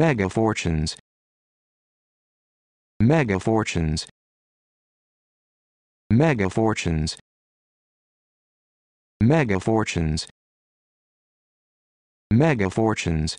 Mega fortunes. Mega fortunes. Mega fortunes. Mega fortunes. Mega fortunes.